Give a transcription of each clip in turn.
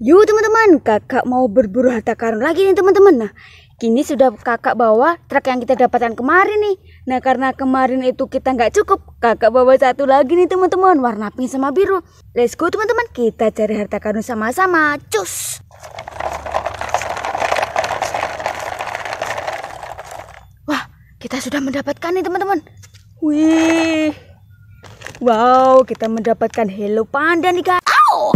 Yuk teman-teman, kakak mau berburu harta karun lagi nih teman-teman. Nah, kini sudah kakak bawa truk yang kita dapatkan kemarin nih. Nah, karena kemarin itu kita nggak cukup, kakak bawa satu lagi nih teman-teman, warna pink sama biru. Let's go teman-teman, kita cari harta karun sama-sama. Cus! Wah, kita sudah mendapatkan nih teman-teman. Wih, wow, kita mendapatkan Hello Panda nih kak. Ow!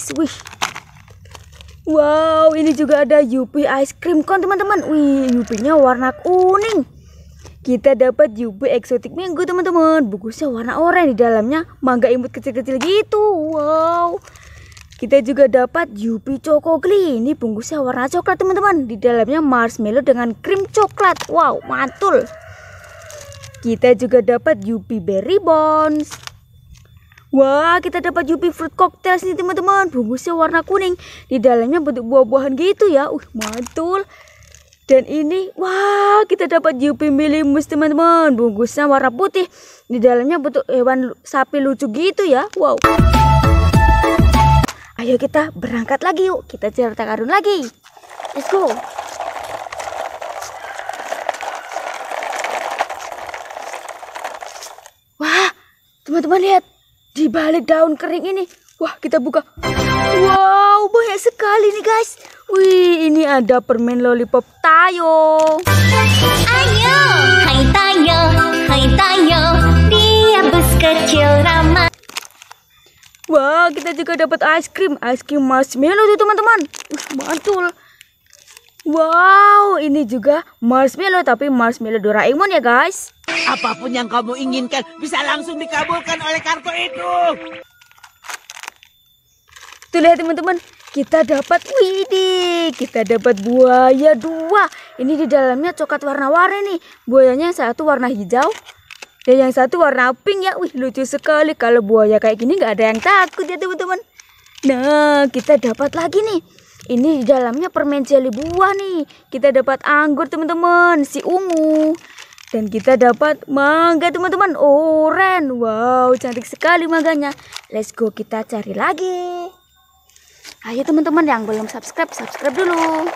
guys wih wow ini juga ada Yupi ice cream cone teman-teman wih Yupinya warna kuning kita dapat Yupi eksotik minggu teman-teman bungkusnya warna oranye di dalamnya mangga imut kecil-kecil gitu wow kita juga dapat Yupi Choco Glee. Ini bungkusnya warna coklat, teman-teman. Di dalamnya marshmallow dengan krim coklat. Wow, mantul. Kita juga dapat Yupi Berry Bones. Wah, kita dapat Yupi Fruit Cocktail nih teman-teman. Bungkusnya warna kuning. Di dalamnya bentuk buah-buahan gitu ya. Uh, mantul. Dan ini, wah, kita dapat Yupi Milimus teman-teman. Bungkusnya warna putih. Di dalamnya bentuk hewan sapi lucu gitu ya. Wow. Ayo kita berangkat lagi yuk. Kita cerita karun lagi. Let's go. Wah, teman-teman lihat di balik daun kering ini. Wah, kita buka. Wow, banyak sekali nih, guys. Wih, ini ada permen lollipop Tayo. Ayo, hai Tayo, hai Tayo, dia bus kecil ramah. Wah, kita juga dapat ice cream ice cream marshmallow tuh, teman-teman. mantul. Wow, ini juga marshmallow tapi marshmallow Doraemon ya guys. Apapun yang kamu inginkan bisa langsung dikabulkan oleh kartu itu. Tuh lihat teman-teman, kita dapat Widi, kita dapat buaya dua. Ini di dalamnya coklat warna-warni nih. Buayanya yang satu warna hijau, dan yang satu warna pink ya. Wih, lucu sekali kalau buaya kayak gini nggak ada yang takut ya teman-teman. Nah, kita dapat lagi nih ini di dalamnya permen jeli buah nih. Kita dapat anggur teman-teman, si ungu. Dan kita dapat mangga teman-teman, oren. Wow, cantik sekali mangganya. Let's go kita cari lagi. Ayo teman-teman yang belum subscribe, subscribe dulu.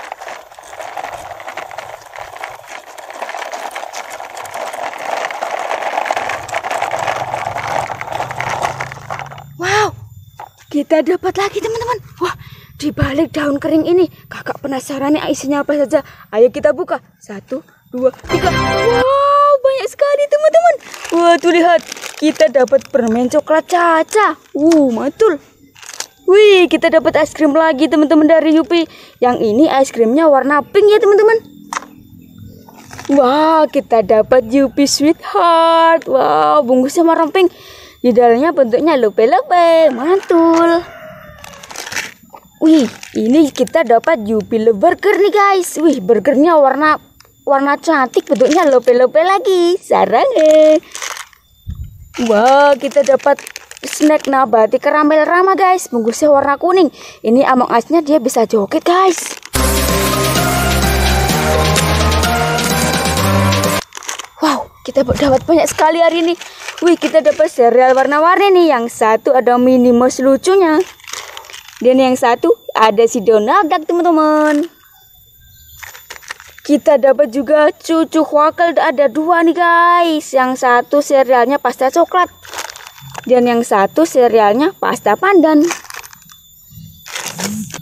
Wow, kita dapat lagi teman-teman. Wah, di balik daun kering ini, kakak penasaran nih isinya apa saja. Ayo kita buka. Satu, dua, tiga. Wow, banyak sekali teman-teman. Wah, tuh lihat. Kita dapat permen coklat caca. Uh, mantul. Wih, kita dapat es krim lagi teman-teman dari Yupi. Yang ini es krimnya warna pink ya teman-teman. Wah, wow, kita dapat Yupi Sweetheart. Wow, bungkusnya warna pink. Di dalamnya bentuknya lope-lope. Mantul. Wih, ini kita dapat Jubilo Burger nih guys. Wih, burgernya warna warna cantik, bentuknya lope-lope lagi. Sarang eh. wow, kita dapat snack nabati karamel rama guys. Bungkusnya warna kuning. Ini among asnya dia bisa joget guys. Wow, kita dapat banyak sekali hari ini. Wih, kita dapat serial warna-warni nih. Yang satu ada mini mouse lucunya. Dan yang satu ada si Donald Duck teman-teman. Kita dapat juga cucu wakil ada dua nih guys. Yang satu serialnya pasta coklat. Dan yang satu serialnya pasta pandan.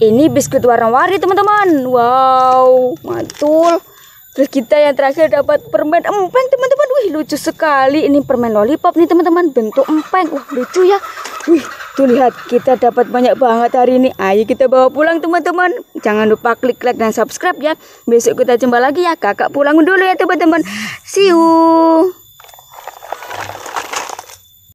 Ini biskuit warna-warni teman-teman. Wow, mantul. Terus kita yang terakhir dapat permen empeng teman-teman. Wih, lucu sekali. Ini permen lollipop nih teman-teman. Bentuk empeng. Wah, lucu ya. Wih, Tuh lihat, kita dapat banyak banget hari ini. Ayo kita bawa pulang teman-teman. Jangan lupa klik like dan subscribe ya. Besok kita jumpa lagi ya. Kakak pulang dulu ya teman-teman. See you.